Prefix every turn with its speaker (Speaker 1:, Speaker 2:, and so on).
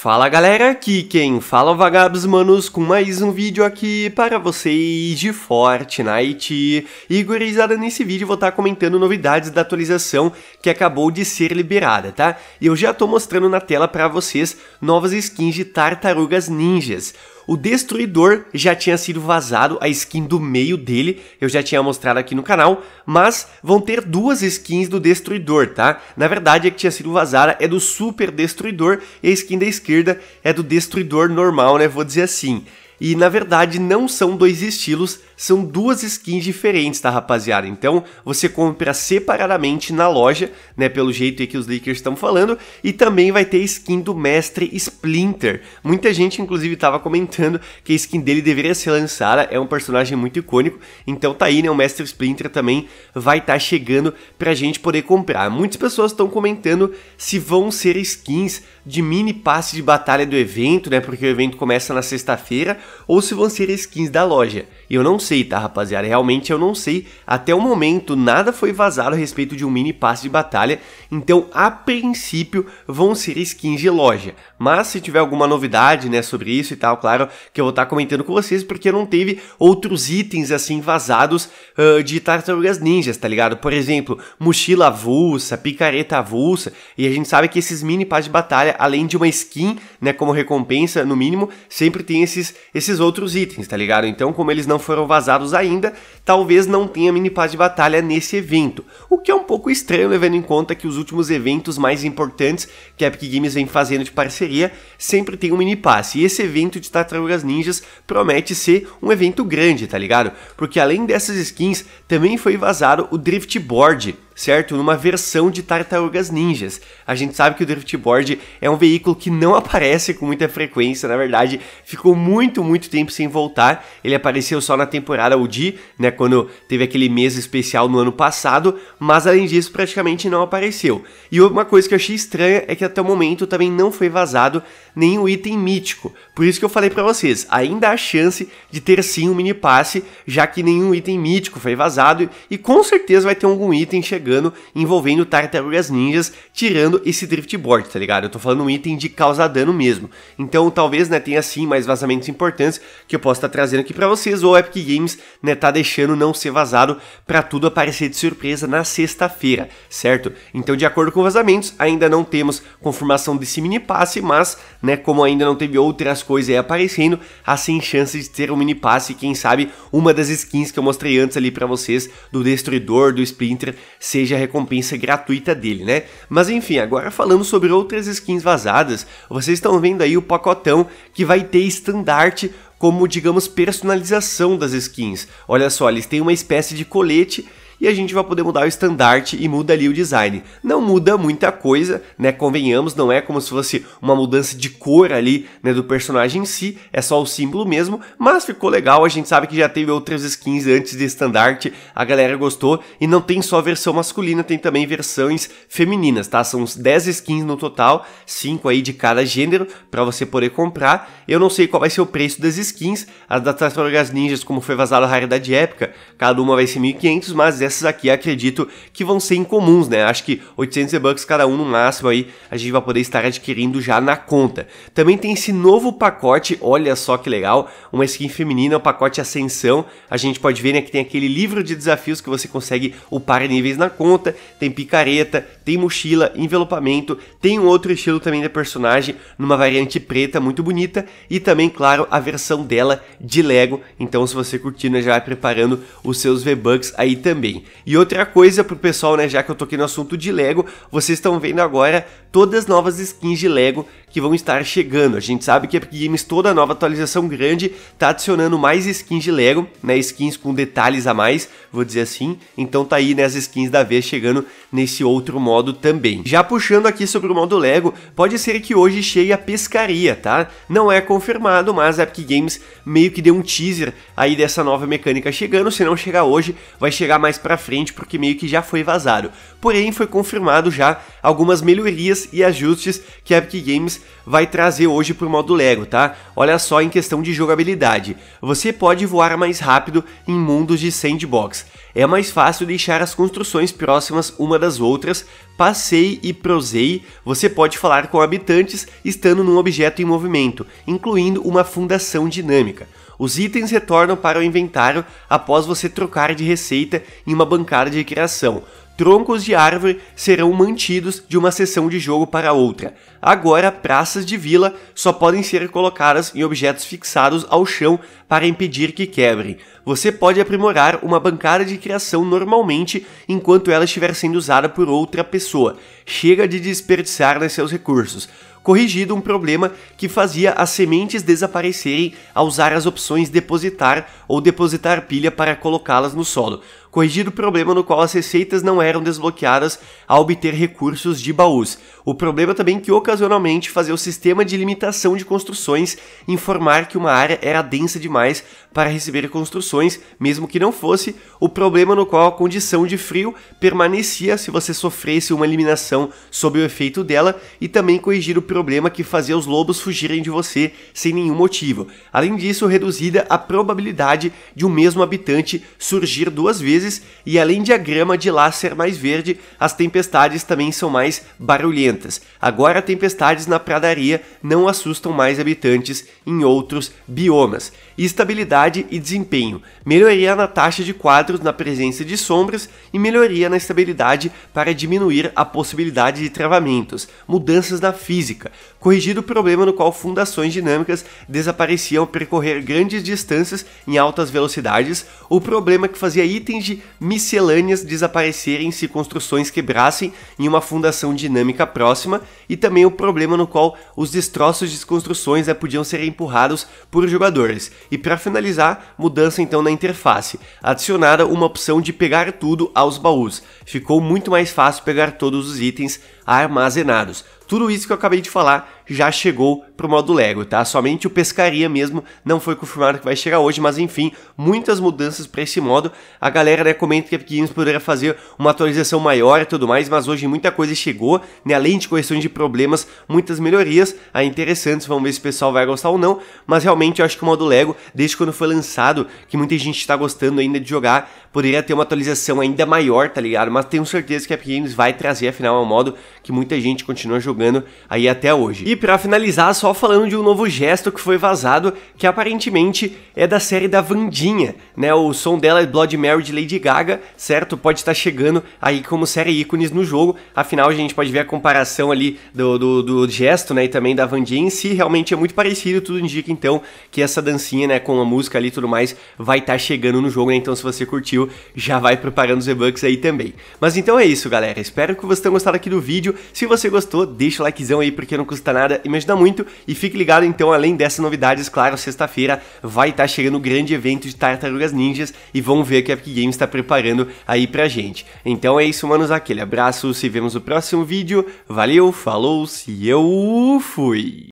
Speaker 1: Fala galera, aqui quem fala é Vagabos Manos com mais um vídeo aqui para vocês de Fortnite. E gurizada, nesse vídeo vou estar tá comentando novidades da atualização que acabou de ser liberada, tá? E eu já estou mostrando na tela para vocês novas skins de tartarugas ninjas. O Destruidor já tinha sido vazado, a skin do meio dele, eu já tinha mostrado aqui no canal, mas vão ter duas skins do Destruidor, tá? Na verdade, a que tinha sido vazada é do Super Destruidor e a skin da esquerda é do destruidor normal, né? Vou dizer assim. E na verdade não são dois estilos, são duas skins diferentes, tá rapaziada? Então você compra separadamente na loja, né, pelo jeito que os leakers estão falando, e também vai ter skin do mestre Splinter. Muita gente inclusive estava comentando que a skin dele deveria ser lançada, é um personagem muito icônico, então tá aí, né, o mestre Splinter também vai estar tá chegando pra gente poder comprar. Muitas pessoas estão comentando se vão ser skins de mini passe de batalha do evento, né, porque o evento começa na sexta-feira, ou se vão ser skins da loja. Eu não sei, tá, rapaziada? Realmente eu não sei. Até o momento nada foi vazado a respeito de um mini passe de batalha, então a princípio vão ser skins de loja. Mas se tiver alguma novidade, né, sobre isso e tal, claro que eu vou estar tá comentando com vocês, porque não teve outros itens assim vazados uh, de tartarugas ninjas, tá ligado? Por exemplo, mochila avulsa, picareta avulsa, e a gente sabe que esses mini passes de batalha, além de uma skin, né, como recompensa no mínimo, sempre tem esses esses outros itens, tá ligado? Então, como eles não foram vazados ainda, talvez não tenha mini pass de batalha nesse evento. O que é um pouco estranho, levando em conta que os últimos eventos mais importantes que a Epic Games vem fazendo de parceria sempre tem um mini pass. E esse evento de Tartarugas Ninjas promete ser um evento grande, tá ligado? Porque além dessas skins, também foi vazado o Drift Board certo? Numa versão de Tartarugas Ninjas. A gente sabe que o drift board é um veículo que não aparece com muita frequência, na verdade, ficou muito, muito tempo sem voltar. Ele apareceu só na temporada OG, né, quando teve aquele mês especial no ano passado, mas além disso praticamente não apareceu. E uma coisa que eu achei estranha é que até o momento também não foi vazado nenhum item mítico, por isso que eu falei para vocês, ainda há chance de ter sim um mini passe, já que nenhum item mítico foi vazado e com certeza vai ter algum item chegando envolvendo tartarugas ninjas, tirando esse driftboard, tá ligado? Eu tô falando um item de causar dano mesmo. Então talvez, né, tenha sim mais vazamentos importantes que eu possa estar tá trazendo aqui para vocês ou o Epic Games, né, tá deixando não ser vazado para tudo aparecer de surpresa na sexta-feira, certo? Então, de acordo com vazamentos, ainda não temos confirmação desse mini passe, mas, né, como ainda não teve outras coisas aí aparecendo, assim chance de ter um mini passe quem sabe uma das skins que eu mostrei antes ali para vocês do Destruidor, do Splinter, seja a recompensa gratuita dele, né? Mas enfim, agora falando sobre outras skins vazadas, vocês estão vendo aí o pacotão que vai ter estandarte como, digamos, personalização das skins. Olha só, eles têm uma espécie de colete e a gente vai poder mudar o estandarte e muda ali o design. Não muda muita coisa, né? Convenhamos, não é como se fosse uma mudança de cor ali, né, do personagem em si, é só o símbolo mesmo, mas ficou legal, a gente sabe que já teve outras skins antes de estandarte, a galera gostou e não tem só a versão masculina, tem também versões femininas, tá? São uns 10 skins no total, 5 aí de cada gênero para você poder comprar. Eu não sei qual vai ser o preço das skins, as das Tartarugas Ninjas, como foi vazado a raridade épica, cada uma vai ser 1500, mas esses aqui acredito que vão ser incomuns, né? Acho que 800 e-bucks cada um no máximo aí a gente vai poder estar adquirindo já na conta. Também tem esse novo pacote, olha só que legal, uma skin feminina, o um pacote Ascensão. A gente pode ver né, que tem aquele livro de desafios que você consegue upar níveis na conta, tem picareta, tem mochila, envelopamento, tem um outro estilo também da personagem, numa variante preta muito bonita e também, claro, a versão dela de Lego. Então, se você curtir, né, já vai preparando os seus V-Bucks aí também. E outra coisa pro pessoal, né, já que eu tô aqui no assunto de Lego, vocês estão vendo agora todas as novas skins de Lego que vão estar chegando. A gente sabe que a Epic Games, toda nova atualização grande, está adicionando mais skins de Lego, né? Skins com detalhes a mais, vou dizer assim. Então tá aí, né, as skins da vez chegando nesse outro modo também. Já puxando aqui sobre o modo Lego, pode ser que hoje chegue a pescaria, tá? Não é confirmado, mas a Epic Games meio que deu um teaser aí dessa nova mecânica chegando. Se não chegar hoje, vai chegar mais pra frente, porque meio que já foi vazado. Porém, foi confirmado já algumas melhorias e ajustes que a Epic Games vai trazer hoje para o modo Lego, tá? Olha só em questão de jogabilidade. Você pode voar mais rápido em mundos de sandbox. É mais fácil deixar as construções próximas uma das outras. Passei e prosei, você pode falar com habitantes estando num objeto em movimento, incluindo uma fundação dinâmica. Os itens retornam para o inventário após você trocar de receita em uma bancada de criação troncos de árvore serão mantidos de uma sessão de jogo para outra. Agora, praças de vila só podem ser colocadas em objetos fixados ao chão para impedir que quebrem. Você pode aprimorar uma bancada de criação normalmente enquanto ela estiver sendo usada por outra pessoa. Chega de desperdiçar né, seus recursos corrigido um problema que fazia as sementes desaparecerem ao usar as opções depositar ou depositar pilha para colocá-las no solo corrigir o problema no qual as receitas não eram desbloqueadas ao obter recursos de baús. O problema também é que ocasionalmente fazia o sistema de limitação de construções informar que uma área era densa demais para receber construções, mesmo que não fosse, o problema no qual a condição de frio permanecia se você sofresse uma eliminação sob o efeito dela, e também corrigir o problema que fazia os lobos fugirem de você sem nenhum motivo. Além disso, reduzida a probabilidade de um mesmo habitante surgir duas vezes vezes, e além de a grama de lá ser mais verde, as tempestades também são mais barulhentas. Agora, tempestades na pradaria não assustam mais habitantes em outros biomas. Estabilidade e desempenho: melhoria na taxa de quadros na presença de sombras e melhoria na estabilidade para diminuir a possibilidade de travamentos. Mudanças na física: corrigido o problema no qual fundações dinâmicas desapareciam ao percorrer grandes distâncias em altas velocidades, o problema que fazia itens de miscelâneas desaparecerem se construções quebrassem em uma fundação dinâmica próxima, e também o problema no qual os destroços de construções né, podiam ser empurrados por jogadores. E para finalizar, mudança então na interface, adicionada uma opção de pegar tudo aos baús. Ficou muito mais fácil pegar todos os itens armazenados. Tudo isso que eu acabei de falar já chegou para o modo Lego, tá? Somente o pescaria mesmo não foi confirmado que vai chegar hoje, mas enfim, muitas mudanças para esse modo. A galera né, comenta que a Games poderia fazer uma atualização maior e tudo mais, mas hoje muita coisa chegou, né? Além de correções de problemas, muitas melhorias aí é interessantes. Vamos ver se o pessoal vai gostar ou não, mas realmente eu acho que o modo Lego, desde quando foi lançado, que muita gente está gostando ainda de jogar, poderia ter uma atualização ainda maior, tá ligado? Mas tenho certeza que a Epic Games vai trazer, afinal, é um modo que muita gente continua jogando aí até hoje. E para finalizar, só falando de um novo gesto que foi vazado, que aparentemente é da série da Vandinha, né? O som dela é Blood Mary de Lady Gaga, certo? Pode estar tá chegando aí como série ícones no jogo. Afinal, a gente pode ver a comparação ali do, do, do gesto, né? E também da Vandinha em si, realmente é muito parecido, tudo indica então que essa dancinha, né, com a música ali e tudo mais, vai estar tá chegando no jogo, né? Então se você curtiu, já vai preparando os e-bucks aí também. Mas então é isso, galera. Espero que vocês tenham gostado aqui do vídeo vídeo. Se você gostou, deixa o likezão aí porque não custa nada e me ajuda muito. E fique ligado então, além dessas novidades, claro, sexta-feira vai estar tá chegando o grande evento de Tartarugas Ninjas e vamos ver o que a Epic Games está preparando aí pra gente. Então é isso, manos, aquele abraço, se vemos no próximo vídeo. Valeu, falou, se eu fui!